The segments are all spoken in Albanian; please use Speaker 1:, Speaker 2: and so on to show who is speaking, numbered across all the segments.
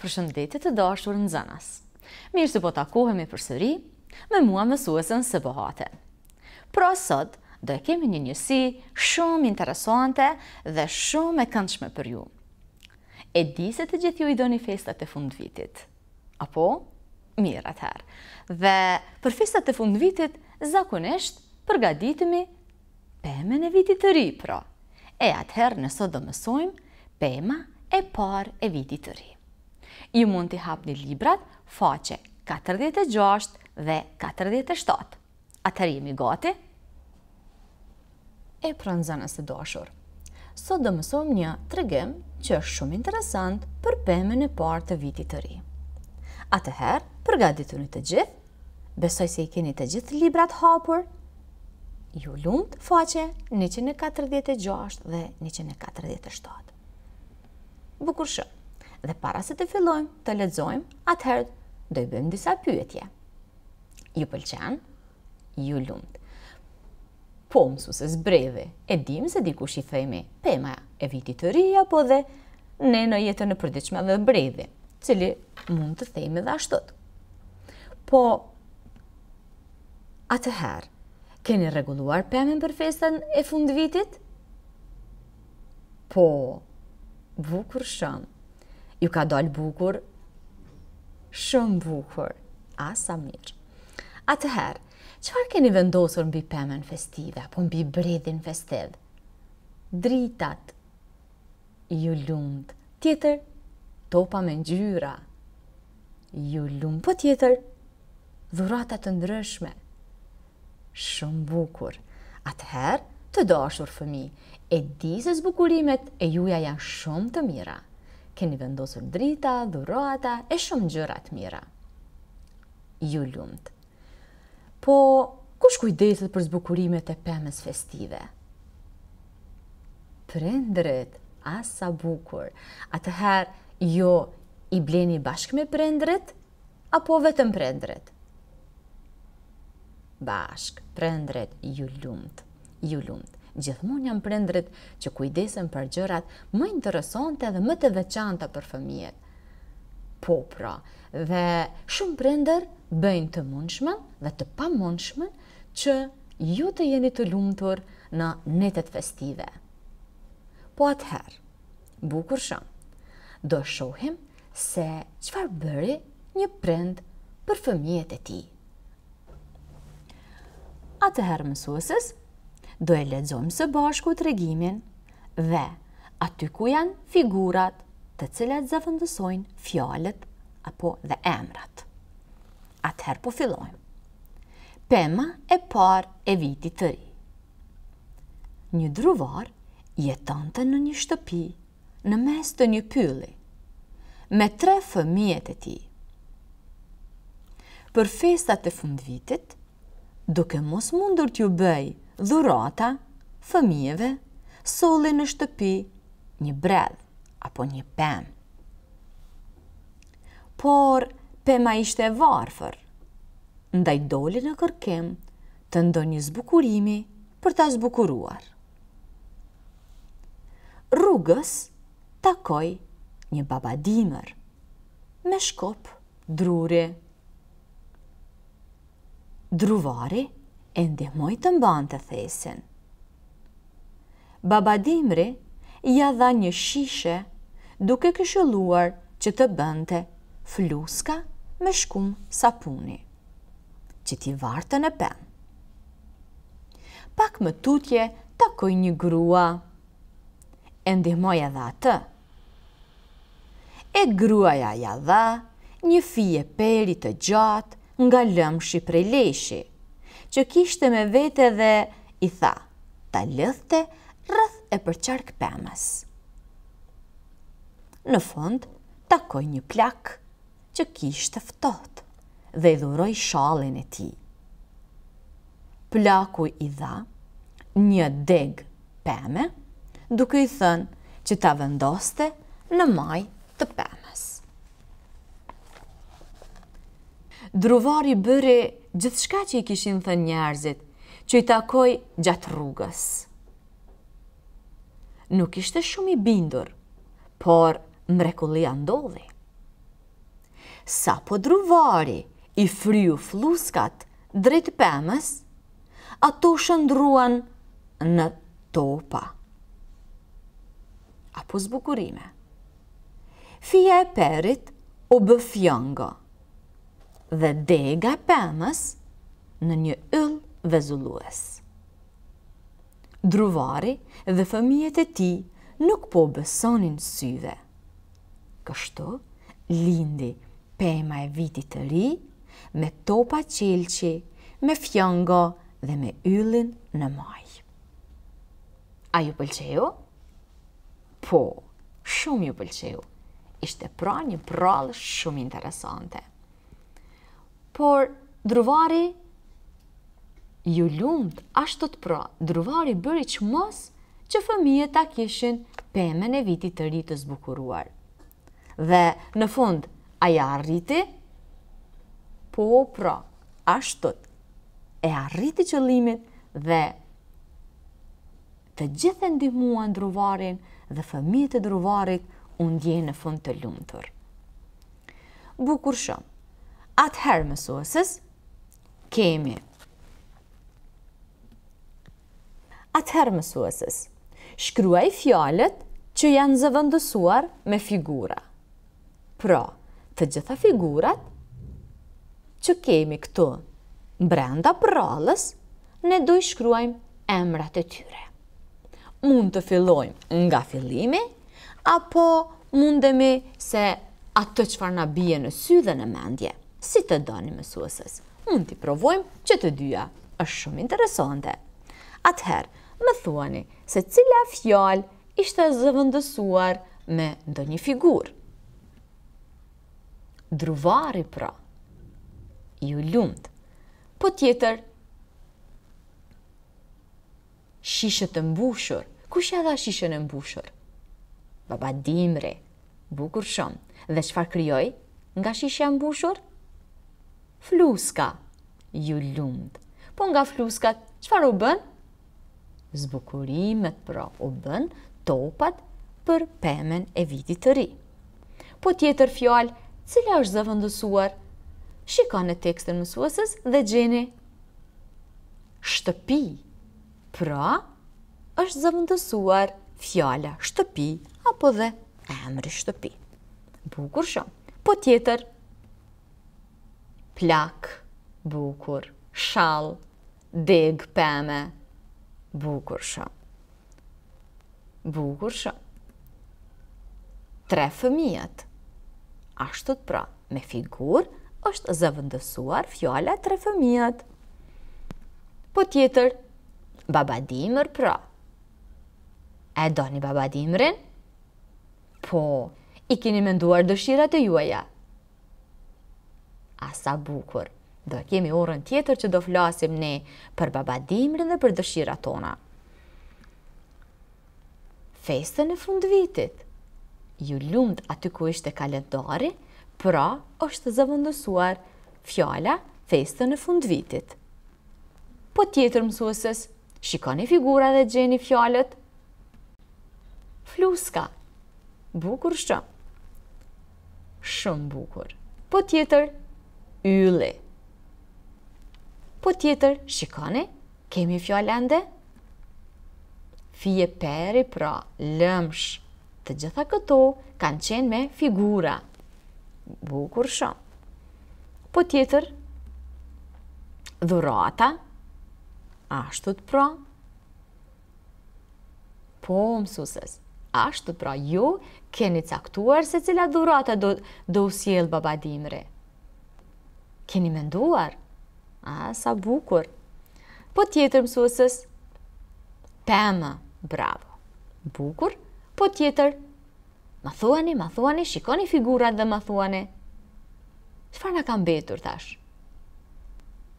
Speaker 1: përshëndetit të dashur në zënas. Mirë se po takohemi për sëri, me mua mësuesën së bëhate. Pra sot, do e kemi një njësi shumë interesante dhe shumë e këndshme për ju. E di se të gjithju i do një festat e fund vitit. Apo? Mirë atëherë. Dhe për festat e fund vitit, zakonisht, përgaditimi pëmën e vitit të ri, pra. E atëherë nësot do mësojmë pëma e par e vitit të rrimë ju mund të hapni librat faqe 46 dhe 47. Atër jemi gati? E pranzanës e doshur. Sot dë mësom një tregim që është shumë interesant për pëmën e partë të vitit të ri. Atëherë, përgatitu një të gjithë, besoj se i keni të gjithë librat hapur, ju lumët faqe 146 dhe 147. Bukur shumë! dhe para se të fillojmë të lexojmë, atëherë do i bëjmë disa pyetje. Ju pëlqen? Ju lumt. Po, mësuse zbreve, e dim se diku shi themi, pema e vitit të ri, apo dhe ne në jetën në përdiqme dhe brevi, cili mund të themi dhe ashtot. Po, atëherë, keni reguluar pëmën për festën e fundë vitit? Po, vukur shëmë. Ju ka dalë bukur, shumë bukur. Asa mirë. A të herë, qëfar keni vendosur në bi festive, apo në bi bredhin festive? Dritat, ju lund. Tjetër, topa me në gjyra. Ju lund, po tjetër, dhuratat të ndrëshme. Shumë bukur. A të herë, të dashur, fëmi. E se bukurimet e juja janë shumë të mira keni vendosur drita, dhuroata e shumë gjërat mira. Ju lumët. Po, kush kujdeset për zbukurimet e pëmës festive? Prendret, asa bukur, herë, jo i bleni bashkë me prendret, apo vetëm prendret? Bashkë, prendret, ju lumët, ju lumët gjithmonë janë prindrit që kujdesen për gjërat më interesante dhe më të veçanta për fëmijët. Po pra, dhe shumë prindër bëjnë të mundshmën dhe të pamundshmën që ju të jeni të lumtur në netet festive. Po atëherë, bukur shumë, do shohim se qëfar bëri një prind për fëmijet e ti. Atëherë mësuesës, do e ledzojmë së bashku të regimin dhe aty ku janë figurat të cilat zafëndësojnë fjallet apo dhe emrat. Atëherë po fillojmë. Pema e par e viti të ri. Një druvar jeton të në një shtëpi në mes të një pylli me tre fëmijet e ti. Për festat e fund vitit, duke mos mundur t'ju bëjë dhurata, fëmijeve, soli në shtëpi, një bredh, apo një pem. Por, pema ishte varfër, ndaj doli në kërkem të ndo një zbukurimi për të zbukuruar. Rrugës takoj një babadimër me shkop druri. Druvari e ndihmoj të mbanë të thesin. Baba Dimri ja dha një shishe duke këshëluar që të bënte fluska me shkum sapuni, që ti vartë në pen. Pak më tutje koj një grua, e ndihmoj edhe atë. E gruaja ja dha një fije peri të gjatë nga lëmë prej leshit që kishte me vete dhe i tha, ta lëthte rrëth e përqark pemës. pëmës. Në fund, takoj një plak që kishte ftoht dhe i dhuroj shalin e ti. Plaku i dha një deg pëmë, duke i thënë që ta vendoste në maj të pëmës. druvari bëri gjithë shka që i kishin thë njerëzit, që i takoj gjatë rrugës. Nuk ishte shumë i bindur, por mrekulli andolli. Sa po druvari i fryu fluskat drejt pëmës, ato shëndruan në topa. Apo zbukurime. Fija e perit o bëfjanga – dhe dega pëmës në një yll vezullues. Druvari dhe fëmijet e ti nuk po besonin syve. Kështu, lindi pema e vitit të ri, me topa qelqi, me fjongo dhe me yllin në maj. A ju pëlqeju? Po, shumë ju pëlqeju. Ishte pra një prallë shumë interesante por druvari ju lumët ashtë të pra, druvari bëri që mos që fëmije ta kishin pëmën e vitit të rritës të zbukuruar. Dhe në fund, aja arriti? Po, pra, ashtë të e arriti që limit dhe të gjithë ndihmuan druvarin dhe fëmijët e druvarit u ndjenë në fund të lumtur. Bukur shumë. Atëherë mësuesës kemi. Atëherë mësuesës, shkruaj fjallet që janë zëvëndësuar me figura. Pra, të gjitha figurat që kemi këtu brenda prallës, ne do i shkruajmë emrat e tyre. Mund të fillojmë nga fillimi, apo mundemi se atë të qëfar në bie në sy dhe në mendje si të doni mësuesës. Unë t'i provojmë që të dyja është shumë interesante. Atëherë, më thuani se cila fjallë ishte zëvëndësuar me ndë një figurë. Druvari pra, ju lumët, po tjetër, shishët e mbushur, ku shë edha shishën e mbushur? Baba dimre, bukur shumë, dhe shfar kryoj nga shishë e mbushur? Fluska, ju lumët. Po nga fluskat, qëfar u bën? Zbukurimet, pra, u bën topat për pëmen e vitit të ri. Po tjetër fjallë, cila është zëvëndësuar? Shika në tekstën mësuesës dhe gjeni. Shtëpi, pra, është zëvëndësuar fjalla shtëpi, apo dhe emri shtëpi. Bukur shumë. Po tjetër, plak, bukur, shal, deg, peme, bukur shumë. Bukur shumë. Tre fëmijët. Ashtu të pra, me figur, është zëvëndësuar fjole tre fëmijët. Po tjetër, babadimër pra. E do një babadimërin? Po, i kini menduar dëshirat e juaja. Asa bukur. Dhe kemi orën tjetër që do flasim ne për babadimrin dhe për dëshira tona. Festën e fund vitit. Ju lumt aty ku ishte kalendari, pra është zëvëndësuar fjala festën e fund vitit. Po tjetër mësuesës, shikoni figura dhe gjeni fjalët. Fluska, bukur shumë. Shumë bukur. Po tjetër, yli. Po tjetër, shikoni, kemi fjolende? Fije peri, pra, lëmsh. Të gjitha këto kanë qenë me figura. Bukur shumë. Po tjetër, dhurata, ashtu të pra, po mësusës, ashtu të pra, ju keni caktuar se cila dhurata do usielë babadimre keni menduar? A, sa bukur. Po tjetër mësusës, pëmë, bravo. Bukur, po tjetër, ma thuani, ma thuani, shikoni figurat dhe ma thuani. Shfar në kam betur tash?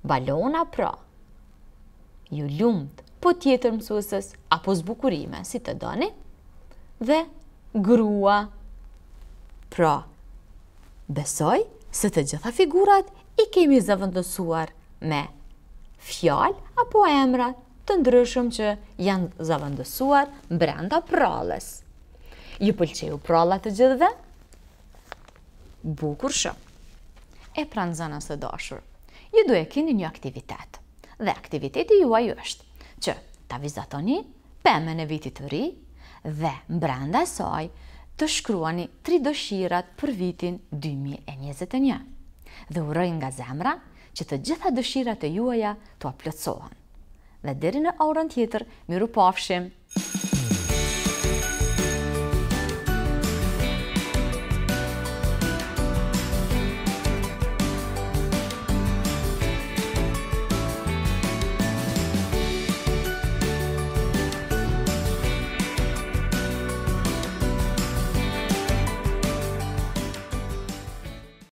Speaker 1: Balona, pra. Ju ljumët, po tjetër mësusës, apo zbukurime, si të doni. Dhe grua, pra. Besoj, se të gjitha figurat i kemi zavëndësuar me fjallë apo emra të ndryshëm që janë zavëndësuar brenda prallës. Ju pëlqeju pralla të gjithëve? Bukur shë. E pranë zanës të dashur, ju duhe kini një aktivitet. Dhe aktiviteti juaj është që ta vizatoni pëmën e vitit të ri dhe mbranda saj të shkruani tri dëshirat për vitin 2021 dhe urojnë nga zemra që të gjitha dëshirat e juaja të aplëtsohen. Dhe deri në orën tjetër, miru pafshim! Po